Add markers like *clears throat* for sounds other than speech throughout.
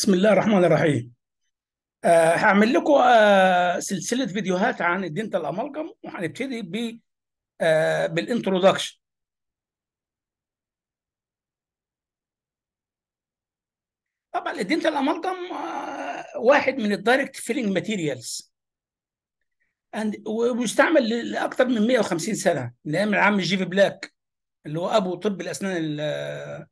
بسم الله الرحمن الرحيم أه هعمل لكم أه سلسله فيديوهات عن الدينتال امالجم وهنبتدي ب أه بالانترودكشن طبعا الدينتال امالجم آه، واحد من الدايركت فيلينج ماتيريالز ومستعمل لاكثر من 150 سنه من ايام العم جيفي بلاك اللي هو ابو طب الاسنان آه،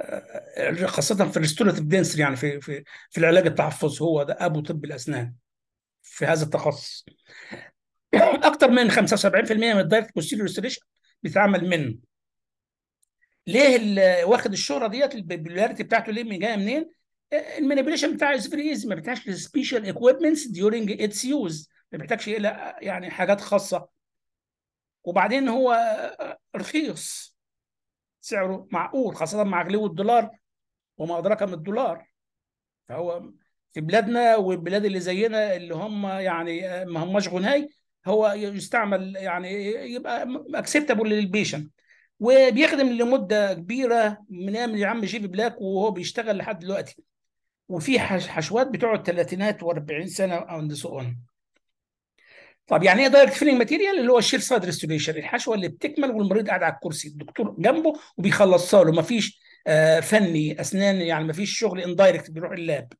آه، خاصة في الريستوراتيف دينسر يعني في في في العلاج التحفظ هو ده أبو طب الأسنان في هذا التخصص *clears throat* أكثر من 75% من الدايركت بوستيريور ريستوريشن بيتعمل منه ليه واخد الشهرة ديت البوبولاريتي بتاعته ليه جاية منين؟ آه، المانيبيليشن بتاعه از فيري ايزي ما بيحتاجش سبيشال ايكويبمنتس ديورنج اتس يوز ما بيحتاجش الى يعني حاجات خاصه وبعدين هو آه، رخيص سعره معقول خاصة مع غلو الدولار وما أدراك من الدولار فهو في بلادنا والبلاد اللي زينا اللي هم يعني ما هماش غناي هو يستعمل يعني يبقى اكسبتابل للبيشن وبيخدم لمده كبيره من ايام يا عم جيفي بلاك وهو بيشتغل لحد دلوقتي وفي حشوات بتقعد ثلاثينات و40 سنه اند سو اون طب يعني ايه دايركت فيلينج ماتيريال اللي هو الشير سايد ريستوريشن الحشوه اللي بتكمل والمريض قاعد على الكرسي الدكتور جنبه وبيخلصها له مفيش آه فني اسنان يعني مفيش شغل اندايركت بيروح اللاب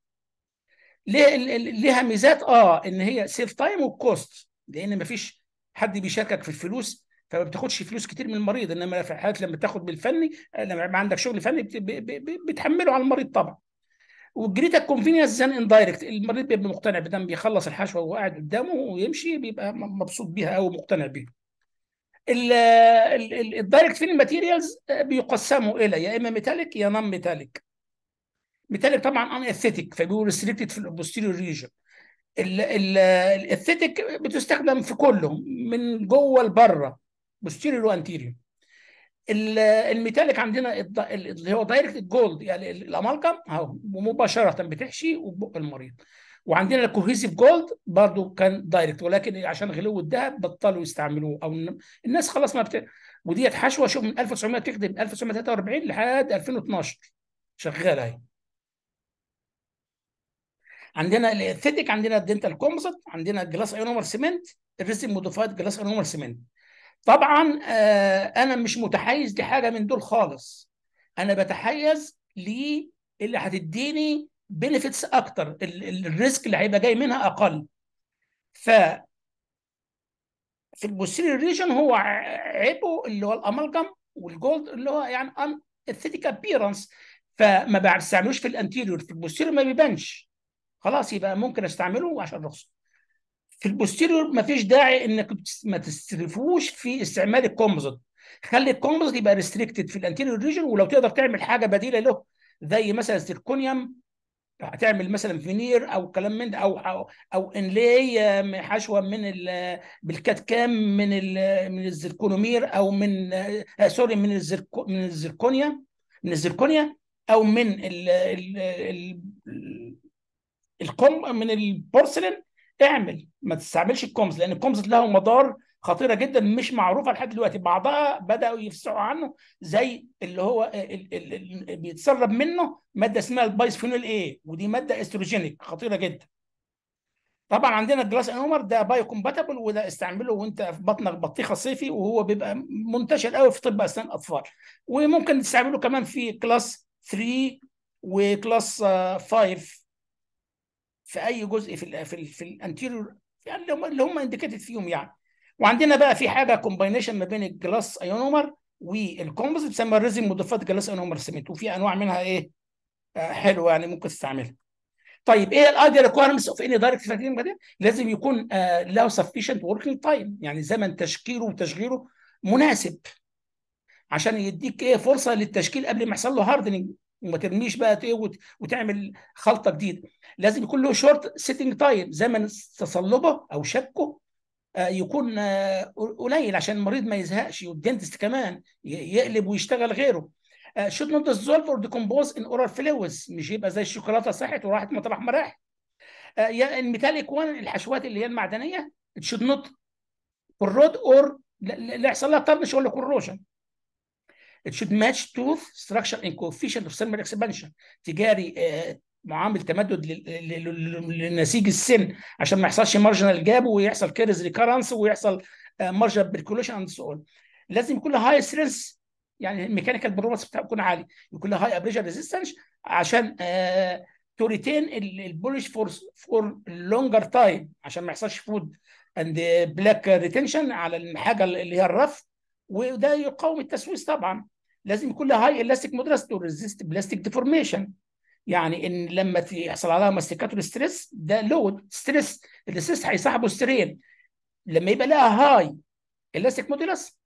ليه ليها ميزات اه ان هي سيف تايم وكوست لان مفيش حد بيشاركك في الفلوس فما بتاخدش فلوس كتير من المريض انما في الحالات لما تاخد بالفني آه، لما يبقى عندك شغل فني بتحمله على المريض طبعا وجريتا كونفينينس زان اندايركت المريض بيبقى مقتنع بدم بيخلص الحشوه وهو قاعد قدامه ويمشي بيبقى مبسوط بيها او مقتنع بيها الدايركت فيلم ماتيريالز بيقسموا الى يا اما ميتاليك يا نون ميتاليك ميتاليك طبعا ان اثيتيك فبيقول ريستريكتد في البوستيريور ريجن الاثيتيك بتستخدم في كله من جوه لبره بوستيريور وانتيريور الميتاليك عندنا اللي هو دايركت الجولد يعني الامالكم اهو مباشره بتحشي وبق المريض وعندنا الكوهيسيف جولد برضو كان دايركت ولكن عشان غلو الذهب بطلوا يستعملوه او الناس خلاص ما بت... وديت حشوه شوف من 1900 تخدم 1943 لحد 2012 شغاله اهي عندنا الاثيتيك عندنا الدنتال كومبوزيت عندنا الجلاس ايونومر سيمنت الريزن موديفايد جلاس ايونومر سيمنت طبعا آه، انا مش متحيز لحاجه من دول خالص انا بتحيز اللي هتديني بنفيتس اكتر الريسك اللي هيبقى جاي منها اقل ف في البوستيريور ريجن هو عيبه اللي هو الامالجم والجولد اللي هو يعني ان اثيتيك ابييرنس فما بستعملوش في الانتيريور في البوستيريور ما بيبانش خلاص يبقى ممكن استعمله عشان رخصه في البوستيريور مفيش داعي انك ما تستلفوش في استعمال الكومبوزيت خلي الكومبوزيت يبقى ريستريكتد في الانتيريور ريجن ولو تقدر تعمل حاجه بديله له زي مثلا سيركونيوم هتعمل مثلا فينير او كلام من ده او او, أو انلاي حشوه من بالكات كام من من الزركونومير او من سوري آه، من الزركو من الزركونيا من الزركونيا او من ال ال ال القم من البورسلين اعمل ما تستعملش الكومز لان الكومز له مدار خطيره جدا مش معروفه لحد دلوقتي بعضها بداوا يفسعوا عنه زي اللي هو اللي بيتسرب منه ماده اسمها البايسفينول ايه ودي ماده استروجينيك خطيره جدا طبعا عندنا الجلاس انومر ده بايو كومباتبل وده استعمله وانت في بطنك بطيخه صيفي وهو بيبقى منتشر قوي في طب اسنان الاطفال وممكن تستعمله كمان في كلاس 3 وكلاس 5 آه، في اي جزء في الـ في في الانتيريور يعني اللي هم انديكيتد فيهم يعني وعندنا بقى في حاجه كومباينيشن ما بين الجلاس ايونومر والكومبوز بتسمى الريزم مضافات جلاس ايونومر سيمنت وفي انواع منها ايه آه، حلوه يعني ممكن تستعملها طيب ايه الايدي ريكويرمنتس اوف اني دايركت بعدين لازم يكون له سفيشنت وركينج تايم يعني زمن تشكيله وتشغيله مناسب عشان يديك ايه فرصه للتشكيل قبل ما يحصل له هاردنج وما ترميش بقى ايه وتعمل خلطه جديده لازم يكون له شورت سيتنج تايم زمن تصلبه او شكه آه، يكون آه، قليل عشان المريض ما يزهقش والدنتست كمان يقلب ويشتغل غيره شوت نوت ديزولف اور ديكومبوز ان اورال فلويدز مش يبقى زي الشوكولاته صحت وراحت مطرح ما راحت آه، الميتاليك وان الحشوات اللي هي المعدنيه شوت نوت not اور لا يحصل لها طرنش ولا كروشن It should match truth structure and coefficient of thermal expansion تجاري آه، معامل تمدد للنسيج السن عشان ما يحصلش مارجنال جاب ويحصل كيرز ريكارنس ويحصل مارجنال بيركولوشن اند سو لازم يكون هاي سترينث يعني الميكانيكال بروبس بتاعه يكون عالي يكون له هاي ابريشر ريزيستنس عشان تو ريتين البولش فور فور لونجر تايم عشان ما يحصلش فود اند بلاك ريتنشن على الحاجه اللي هي الرف وده يقاوم التسويس طبعا لازم يكون لها هاي الاستيك تو ريزيست بلاستيك ديفورميشن يعني ان لما يحصل عليها ماستيكاتور ستريس ده لود ستريس الستريس هيصاحبه سترين لما يبقى لها هاي الاستيك مودرس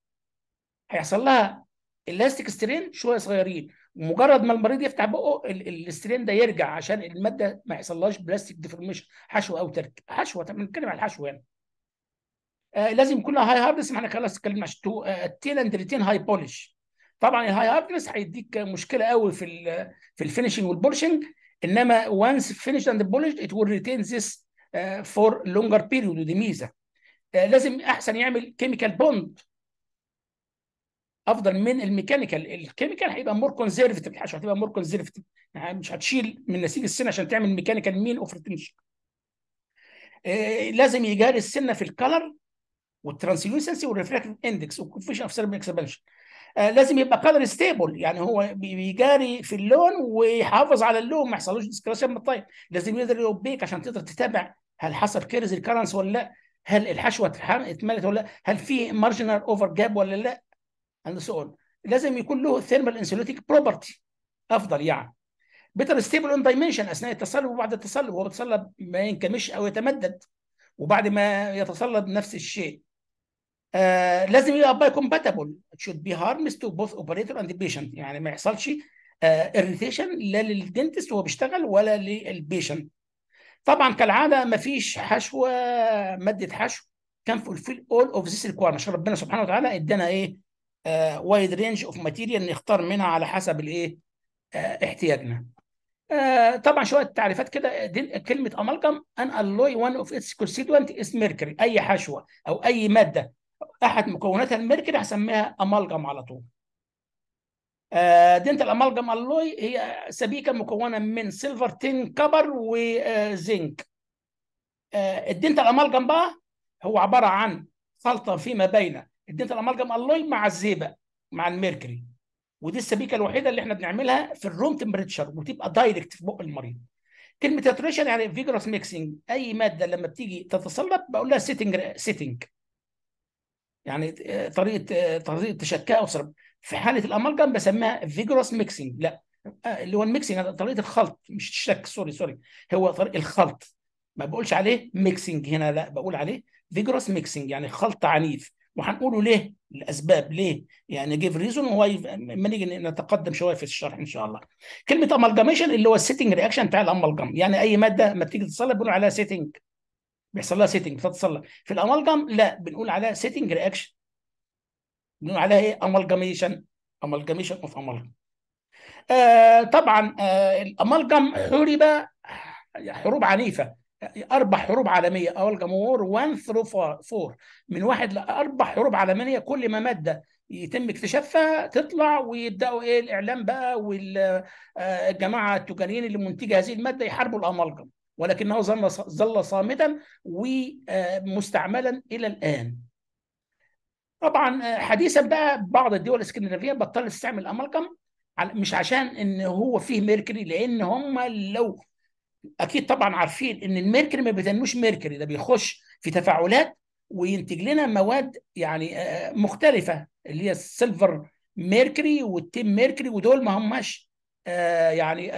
هيحصل لها الاستيك سترين شويه صغيرين مجرد ما المريض يفتح بقه السترين ده يرجع عشان الماده ما يحصلهاش بلاستيك ديفورميشن حشوه او ترك حشوه بنتكلم على الحشوه يعني آه، لازم يكون هاي هاردنس ما احنا خلاص اتكلمنا تو آه، التين اند ريتين هاي بولش طبعا الهاي هاردنس هيديك مشكله قوي في الـ في الفينشنج والبولشنج انما وانس فينش اند بولش ات ويل ريتين ذس فور لونجر بيريود ودي ميزه لازم احسن يعمل كيميكال بوند افضل من الميكانيكال الكيميكال هيبقى مور كونزرفتيف الحشوه هتبقى مور كونزرفتيف يعني مش هتشيل من نسيج السن عشان تعمل ميكانيكال مين اوف ريتنشن لازم يجاري السنه في الكالر والترانسلوسنسي والريفراكتيف اندكس والكوفيشن اوف سيرم اكسبانشن آه لازم يبقى قدر ستيبل يعني هو بيجاري في اللون ويحافظ على اللون ما يحصلوش ديسكريشن من الطيب لازم يقدر يوبيك عشان تقدر تتابع هل حصل كيرز الكرنس ولا لا هل الحشوه اتملت ولا لا هل في مارجنال اوفر جاب ولا لا عند سؤال لازم يكون له ثيرمال انسوليتيك بروبرتي افضل يعني بيتر ستيبل اون دايمنشن اثناء التصلب وبعد التصلب هو بيتصلب ما ينكمش او يتمدد وبعد ما يتصلب نفس الشيء آه، لازم يبقى كومباتبل شود بي هارمس تو بوث اوبريتور اند بيشنت يعني ما يحصلش اريتيشن آه، uh, لا للدنتست وهو بيشتغل ولا للبيشنت طبعا كالعاده ما فيش حشوه ماده حشو كان فولفيل اول اوف ذيس ريكوايرمنت عشان ربنا سبحانه وتعالى ادانا ايه وايد رينج اوف ماتيريال نختار منها على حسب الايه uh, احتياجنا uh, طبعا شويه تعريفات كده كلمه امالجم ان الوي وان اوف اتس كونستيتوانت از ميركوري اي حشوه او اي ماده احد مكوناتها الميركل هسميها امالجم على طول آه، دنت الامالجم اللوي هي سبيكه مكونه من سيلفر تين كبر وزنك آه، الدنت آه، الامالجم بقى هو عباره عن خلطه فيما بين الدنت الامالجم اللوي مع الزيبه مع الميركري ودي السبيكه الوحيده اللي احنا بنعملها في الروم تمبريتشر وتبقى دايركت في بق المريض كلمه تاتريشن يعني فيجرس ميكسنج اي ماده لما بتيجي تتصلب بقول لها سيتنج سيتنج يعني آه، طريقه آه، طريقه تشكاؤه في حاله الامالجم بسميها فيجروس ميكسنج لا آه، اللي هو الميكسنج طريقه الخلط مش الشك سوري سوري هو طريق الخلط ما بقولش عليه ميكسنج هنا لا بقول عليه فيجروس ميكسنج يعني خلط عنيف وهنقوله ليه الاسباب ليه يعني جيف ريزون وهو لما نيجي نتقدم شويه في الشرح ان شاء الله كلمه امالجاميشن اللي هو السيتنج رياكشن بتاع الامالجام يعني اي ماده ما بتيجي تتصلب بنقول عليها سيتنج بيحصل لها سيتنج بتتصل في الامالجم لا بنقول عليها سيتنج رياكشن بنقول عليها ايه امالجاميشن امالجاميشن اوف امالجم طبعا آه، الامالجم أيوة. حرب آه، حروب عنيفه اربع حروب عالميه امالجم وور 1 ثرو 4 من واحد لاربع حروب عالميه كل ما ماده يتم اكتشافها تطلع ويبداوا ايه الاعلام بقى والجماعه آه، التجاريين اللي منتجه هذه الماده يحاربوا الامالجم ولكنه ظل ظل صامدا ومستعملا آه، الى الان. طبعا آه، حديثا بقى بعض الدول الاسكندنافيه بطلت تستعمل امالجم مش عشان ان هو فيه ميركري لان هم لو اكيد طبعا عارفين ان الميركري ما بيتنوش ميركري ده بيخش في تفاعلات وينتج لنا مواد يعني آه، مختلفه اللي هي السيلفر ميركري والتيم ميركري ودول ما هماش يعني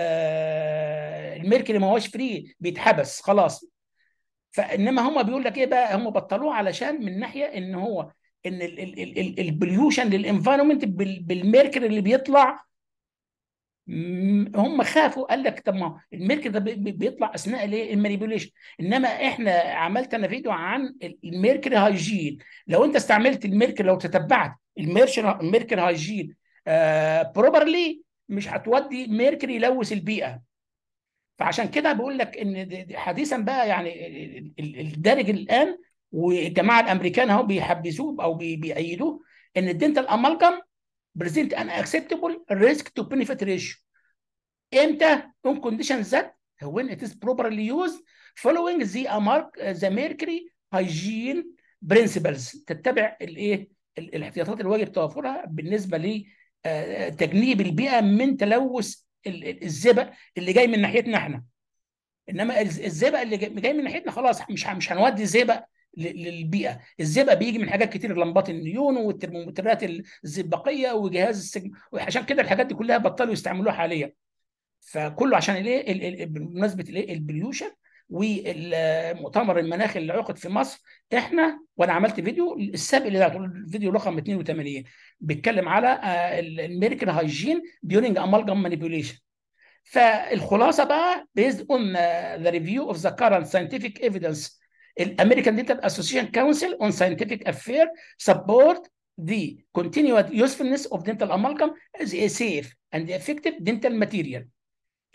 ميركل ما هوش فري بيتحبس خلاص فانما هم بيقول لك ايه بقى هم بطلوه علشان من ناحيه ان هو ان البليوشن للانفايرمنت بالميركل اللي بيطلع هم خافوا قال لك طب ما الميركل ده بيطلع اثناء الايه المانيبيوليشن انما احنا عملت انا فيديو عن الميركل هايجين لو انت استعملت الميركل لو تتبعت الميركل هايجين آه بروبرلي مش هتودي ميركري يلوث البيئه فعشان كده بقول لك ان حديثا بقى يعني الدارج الان والجماعه الامريكان اهو بيحبذوه او بيأيدوه ان الدنتال امالجم بريزنت ان اكسبتبل ريسك تو بنفيت ريشيو امتى؟ اون كونديشن ذات وين ات از بروبرلي يوز فولوينج ذا mark ذا ميركري هايجين برنسبلز تتبع الايه الاحتياطات الواجب توفرها بالنسبه لتجنيب آه، آه، البيئه من تلوث الزبق اللي جاي من ناحيتنا احنا انما الزبق اللي جاي من ناحيتنا خلاص مش مش هنودي زبق للبيئه الزبق بيجي من حاجات كتير لمبات النيون والترمومترات الزبقيه وجهاز السجن عشان كده الحاجات دي كلها بطلوا يستعملوها حاليا فكله عشان الايه بمناسبه الايه البليوشن والمؤتمر المناخي اللي عقد في مصر احنا وانا عملت فيديو السابق اللي الفيديو رقم 82 بيتكلم على آه، الامريكان هايجين ديورنج امالجم مانيبيوليشن فالخلاصه بقى بيزد اون ذا ريفيو اوف ذا كارنت ساينتفك ايفيدنس الامريكان ديتال اسوسيشن كونسل اون ساينتفك افير سبورت the continued usefulness of dental amalgam as a safe and effective dental material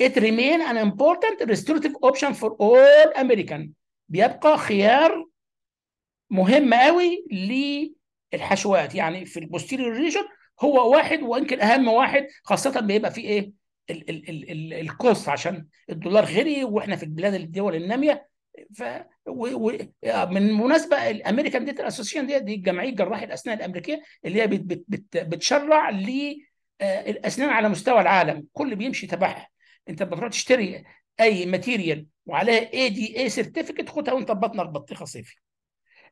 It remains an important restorative option for all American بيبقى خيار مهم قوي للحشوات يعني في البوستيريور ريجن هو واحد ويمكن اهم واحد خاصه بيبقى في ايه الكوست عشان الدولار غري واحنا في البلاد الدول الناميه ف آه، من مناسبه الامريكان ديتال اسوسيشن دي دي جمعيه جراحي الاسنان الامريكيه اللي هي بتشرع للاسنان آه، على مستوى العالم كل بيمشي تبعها انت لما تروح تشتري اي ماتيريال وعليها اي دي اي سيرتيفيكت خدها وانت بطنك بطيخه صيفي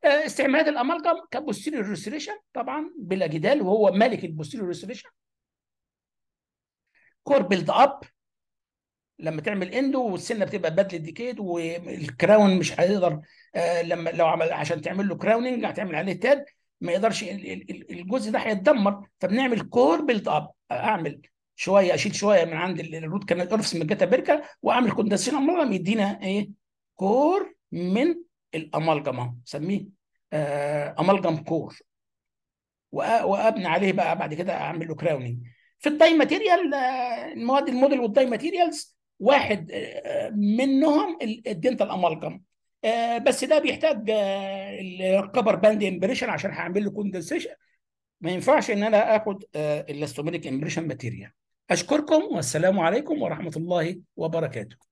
آه، استعمال الامالجم كبوستيريور ريستريشن طبعا بلا جدال وهو ملك البوستيريور ريستريشن كور بيلد اب لما تعمل اندو والسنه بتبقى بدل ديكيد والكراون مش هيقدر آه، لما لو عمل عشان تعمل له كراوننج هتعمل عليه تاد ما يقدرش الجزء ده هيتدمر فبنعمل كور بيلد اب اعمل شويه اشيل شويه من عند الروت كانال اورفس من الجاتا بيركا واعمل كوندنسيشن امالجم يدينا ايه كور من الامالجم اهو سميه آه، امالجم كور وابني عليه بقى بعد كده اعمل له كراوننج في الداي ماتيريال آه، المواد الموديل والداي ماتيريالز واحد آه، منهم الدنتال امالجم بس ده بيحتاج الكبر باند امبريشن عشان هعمل له كوندنسيشن ما ينفعش ان انا اخد الاستوميريك امبريشن ماتيريال أشكركم والسلام عليكم ورحمة الله وبركاته